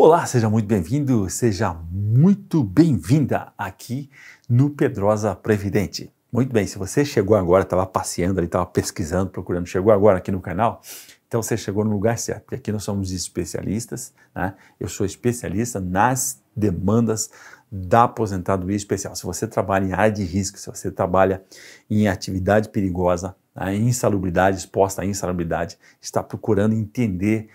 Olá, seja muito bem-vindo, seja muito bem-vinda aqui no Pedrosa Previdente. Muito bem, se você chegou agora, estava passeando ali, estava pesquisando, procurando, chegou agora aqui no canal, então você chegou no lugar certo, porque aqui nós somos especialistas, né? Eu sou especialista nas demandas da aposentadoria especial. Se você trabalha em área de risco, se você trabalha em atividade perigosa, a né, insalubridade, exposta à insalubridade, está procurando entender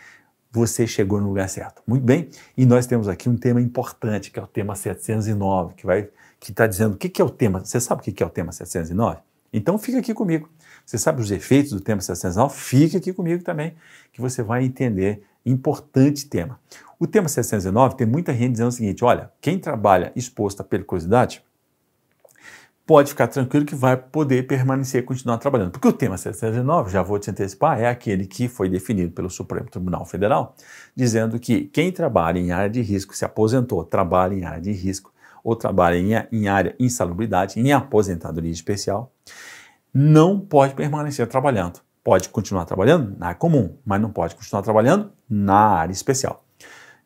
você chegou no lugar certo. Muito bem, e nós temos aqui um tema importante, que é o tema 709, que vai que está dizendo o que, que é o tema. Você sabe o que, que é o tema 709? Então fica aqui comigo. Você sabe os efeitos do tema 709? Fica aqui comigo também, que você vai entender. Importante tema. O tema 709 tem muita gente dizendo o seguinte: olha, quem trabalha exposto à periculosidade pode ficar tranquilo que vai poder permanecer e continuar trabalhando. Porque o tema 709, já vou te antecipar, é aquele que foi definido pelo Supremo Tribunal Federal, dizendo que quem trabalha em área de risco, se aposentou, trabalha em área de risco, ou trabalha em, em área insalubridade, em aposentadoria especial, não pode permanecer trabalhando. Pode continuar trabalhando na área comum, mas não pode continuar trabalhando na área especial.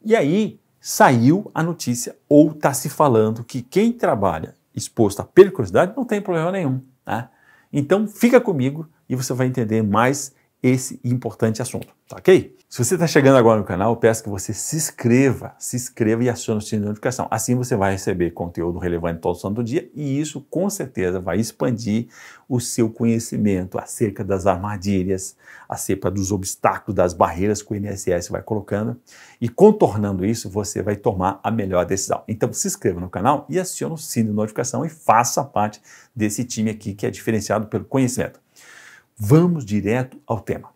E aí saiu a notícia, ou está se falando que quem trabalha exposto à periculosidade, não tem problema nenhum. né? Então fica comigo e você vai entender mais esse importante assunto, tá ok? Se você está chegando agora no canal, peço que você se inscreva, se inscreva e acione o sininho de notificação. Assim você vai receber conteúdo relevante todo santo dia e isso com certeza vai expandir o seu conhecimento acerca das armadilhas, acerca dos obstáculos, das barreiras que o INSS vai colocando e contornando isso você vai tomar a melhor decisão. Então se inscreva no canal e acione o sininho de notificação e faça parte desse time aqui que é diferenciado pelo conhecimento. Vamos direto ao tema.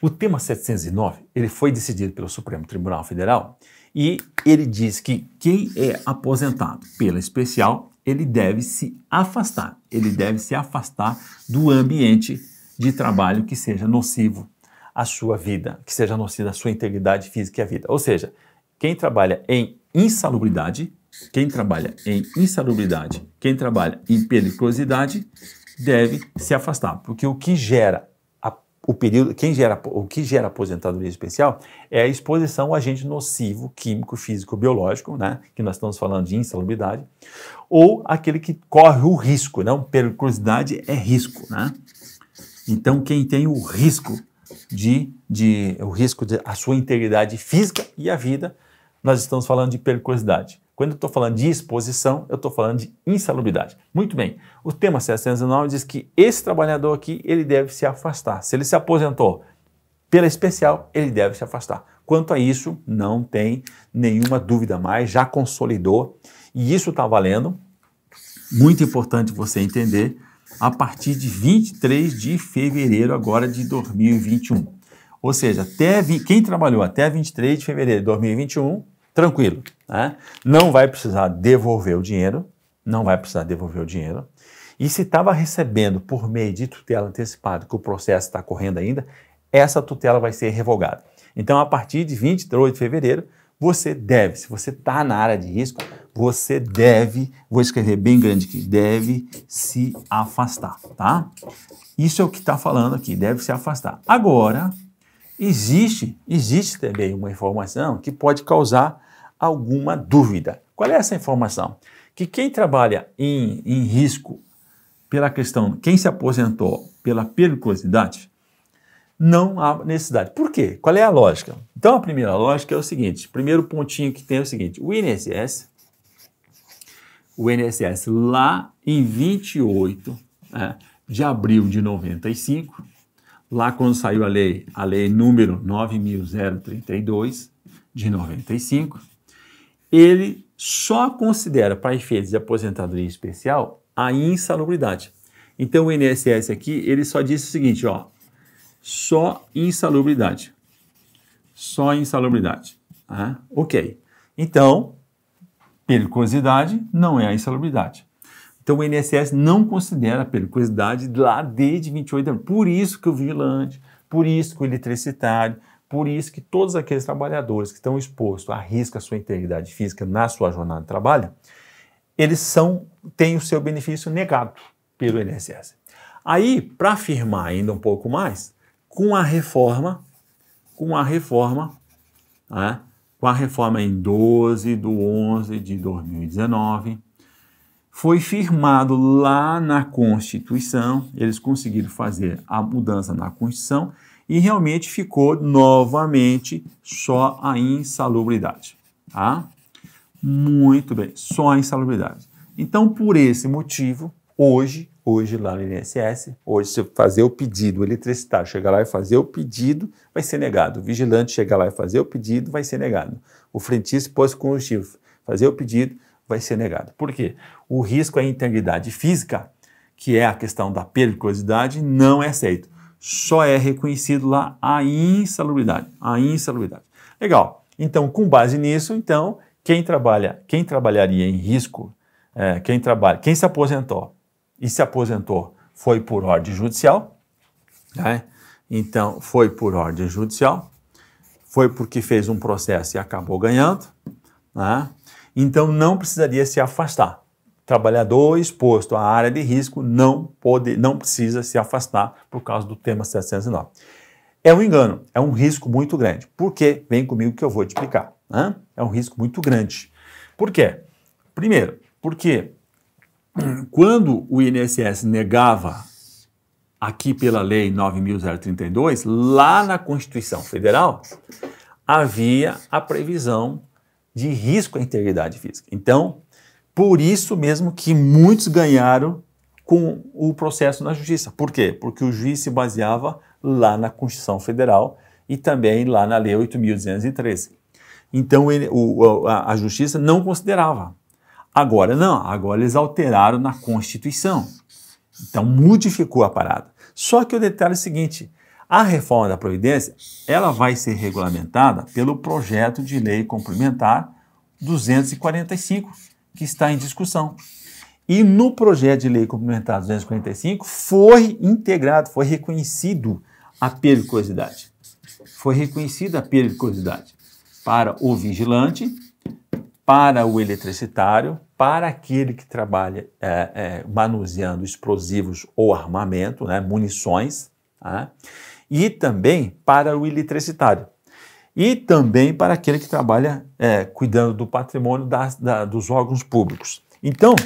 O tema 709 ele foi decidido pelo Supremo Tribunal Federal e ele diz que quem é aposentado pela especial ele deve se afastar, ele deve se afastar do ambiente de trabalho que seja nocivo à sua vida, que seja nocivo à sua integridade física e à vida. Ou seja, quem trabalha em insalubridade, quem trabalha em insalubridade, quem trabalha em periculosidade, deve se afastar, porque o que gera a, o período, quem gera, o que gera aposentadoria especial é a exposição ao agente nocivo químico, físico, biológico, né, que nós estamos falando de insalubridade, ou aquele que corre o risco, não, né, periculosidade é risco, né? Então quem tem o risco de, de o risco de a sua integridade física e a vida, nós estamos falando de periculosidade. Quando eu estou falando de exposição, eu estou falando de insalubridade. Muito bem, o tema 709 diz que esse trabalhador aqui, ele deve se afastar. Se ele se aposentou pela especial, ele deve se afastar. Quanto a isso, não tem nenhuma dúvida mais, já consolidou e isso está valendo. Muito importante você entender a partir de 23 de fevereiro agora de 2021. Ou seja, até, quem trabalhou até 23 de fevereiro de 2021 tranquilo. Né? Não vai precisar devolver o dinheiro, não vai precisar devolver o dinheiro. E se estava recebendo por meio de tutela antecipada, que o processo está correndo ainda, essa tutela vai ser revogada. Então, a partir de 28 de fevereiro, você deve, se você está na área de risco, você deve, vou escrever bem grande aqui, deve se afastar, tá? Isso é o que está falando aqui, deve se afastar. Agora, existe, existe também uma informação que pode causar alguma dúvida. Qual é essa informação? Que quem trabalha em, em risco pela questão, quem se aposentou pela periculosidade, não há necessidade. Por quê? Qual é a lógica? Então, a primeira lógica é o seguinte: primeiro pontinho que tem é o seguinte: o INSS, o INSS lá em 28 é, né, de abril de 95, Lá quando saiu a lei, a lei número 9032 de 95, ele só considera para efeitos de aposentadoria especial a insalubridade. Então o INSS aqui, ele só disse o seguinte, ó, só insalubridade. Só insalubridade. Ah, ok. Então, periculosidade não é a insalubridade. Então o INSS não considera a periculosidade lá desde 28 anos. Por isso que o vigilante, por isso que o eletricitário, por isso que todos aqueles trabalhadores que estão expostos a risco à sua integridade física na sua jornada de trabalho, eles são, têm o seu benefício negado pelo INSS. Aí, para afirmar ainda um pouco mais, com a reforma, com a reforma, né, com a reforma em 12 de 11 de 2019, foi firmado lá na Constituição, eles conseguiram fazer a mudança na Constituição e realmente ficou novamente só a insalubridade, tá? Muito bem, só a insalubridade. Então, por esse motivo, hoje, hoje lá no INSS, hoje se fazer o pedido, o eletricidade chegar lá e fazer o pedido, vai ser negado. O vigilante chegar lá e fazer o pedido, vai ser negado. O frentista posto combustível fazer o pedido, vai ser negado. Por quê? O risco à integridade física, que é a questão da periculosidade, não é aceito. Só é reconhecido lá a insalubridade, a insalubridade. Legal. Então, com base nisso, então, quem trabalha, quem trabalharia em risco, é, quem trabalha, quem se aposentou e se aposentou foi por ordem judicial, né? Então, foi por ordem judicial, foi porque fez um processo e acabou ganhando, né? então não precisaria se afastar. Trabalhador exposto à área de risco não pode, não precisa se afastar por causa do tema 709. É um engano, é um risco muito grande. Por quê? Vem comigo que eu vou te explicar. Né? É um risco muito grande. Por quê? Primeiro, porque quando o INSS negava aqui pela lei 9032, lá na Constituição Federal havia a previsão de risco à integridade física. Então, por isso mesmo que muitos ganharam com o processo na justiça. Por quê? Porque o juiz se baseava lá na Constituição Federal e também lá na Lei 8.213. Então ele, o, a, a, justiça não considerava. Agora não, agora eles alteraram na Constituição. Então modificou a parada. Só que o detalhe é o seguinte: a reforma da Previdência ela vai ser regulamentada pelo projeto de lei complementar 245, que está em discussão. E no projeto de lei complementar 245 foi integrado, foi reconhecido a periculosidade. Foi reconhecida a periculosidade para o vigilante, para o eletricitário, para aquele que trabalha é, é, manuseando explosivos ou armamento, né, munições. Tá? e também para o eletricitário. E também para aquele que trabalha é, cuidando do patrimônio das, da, dos órgãos públicos. Então,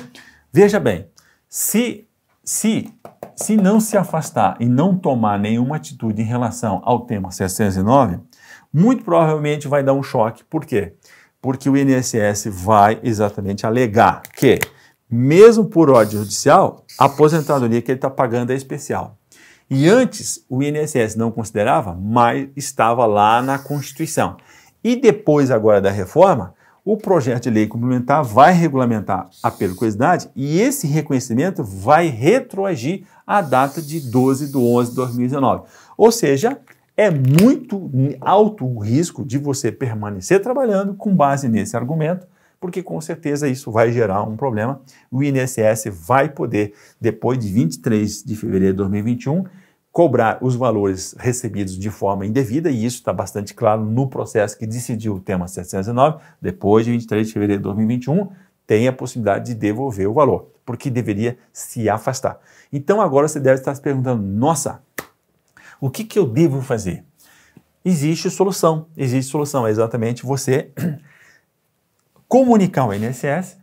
veja bem, se, se, se não se afastar e não tomar nenhuma atitude em relação ao tema 609, muito provavelmente vai dar um choque. Por quê? Porque o INSS vai exatamente alegar que, mesmo por ordem judicial, a aposentadoria que ele está pagando é especial. E antes o INSS não considerava, mas estava lá na Constituição. E depois agora da reforma, o projeto de lei complementar vai regulamentar a periculosidade e esse reconhecimento vai retroagir à data de 12 de 11 de 2019. Ou seja, é muito alto o risco de você permanecer trabalhando com base nesse argumento porque com certeza isso vai gerar um problema. O INSS vai poder, depois de 23 de fevereiro de 2021, cobrar os valores recebidos de forma indevida, e isso está bastante claro no processo que decidiu o tema 709, depois de 23 de fevereiro de 2021, tem a possibilidade de devolver o valor, porque deveria se afastar. Então agora você deve estar se perguntando: nossa, o que, que eu devo fazer? Existe solução, existe solução, é exatamente você comunicar ao INSS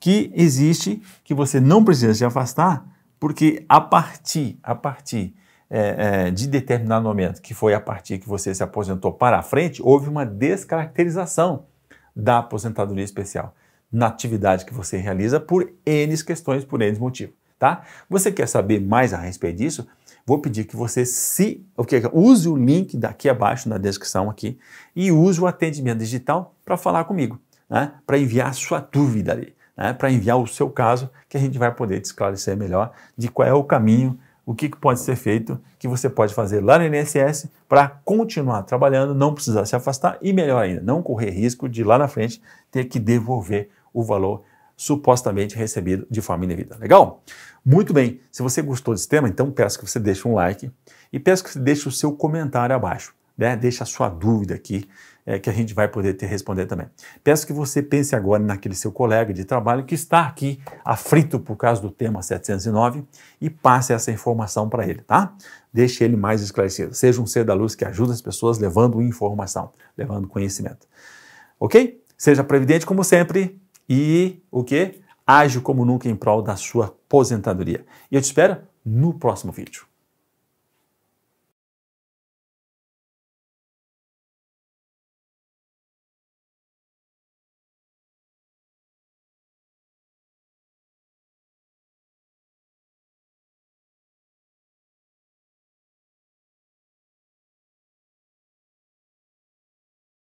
que existe, que você não precisa se afastar, porque a partir, a partir é, é, de determinado momento, que foi a partir que você se aposentou para a frente, houve uma descaracterização da aposentadoria especial na atividade que você realiza por N questões, por N motivos, tá? Você quer saber mais a respeito disso? Vou pedir que você se, o é que use o link daqui abaixo na descrição aqui e use o atendimento digital para falar comigo né, para enviar a sua dúvida ali, né, para enviar o seu caso, que a gente vai poder te esclarecer melhor de qual é o caminho, o que, que pode ser feito, que você pode fazer lá no INSS para continuar trabalhando, não precisar se afastar e, melhor ainda, não correr risco de lá na frente ter que devolver o valor supostamente recebido de forma indevida. Legal? Muito bem. Se você gostou desse tema, então peço que você deixe um like e peço que você deixe o seu comentário abaixo né, deixa a sua dúvida aqui, é, que a gente vai poder te responder também. Peço que você pense agora naquele seu colega de trabalho que está aqui aflito por causa do tema 709 e passe essa informação para ele, tá? Deixe ele mais esclarecido. Seja um ser da luz que ajuda as pessoas levando informação, levando conhecimento. Ok? Seja previdente como sempre e o que? Ágil como nunca em prol da sua aposentadoria. E eu te espero no próximo vídeo.